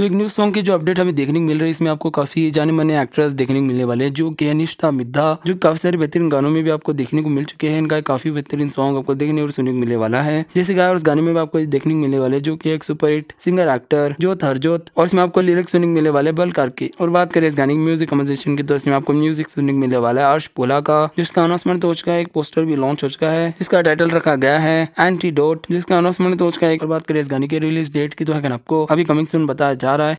तो एक news song की जो अपडेट हमें देखने को मिल रही है इसमें आपको काफ़ी जाने माने एक्ट्रेस देखने को मिलने वाले हैं जो कि अनिश्ता मिद्धा जो काफ़ी सारे बेहतरीन गानों में भी आपको देखने को मिल चुके हैं इनका काफ़ी बेहतरीन सॉन्ग आपको देखने और सुनने को मिलने वाला है जैसे गाया और गाने में भी आपको देखने को मिलने वाले जो की एक सुपर हिट सिंगर एक्टर जोत हरजोत और इसमें आपको लिरिक्स सुनने को मिलने वाले बल करके और बात करें इस गाने की म्यूजिक कम्पोजिशन की तो इसमें आपको म्यूजिक सुनने को मिलने वाला है अर्श पोला का जिसका अनाउंसमेंट हो चुका है एक पोस्टर भी लॉन्च हो चुका है जिसका टाइटल रखा गया है एंटीडोट जिसका अनाउंसमेंट हो चुका है बात करें इस गाने की रिलीज डेट की तो है आपको अभी कमिंग सुन बताया जा Jedi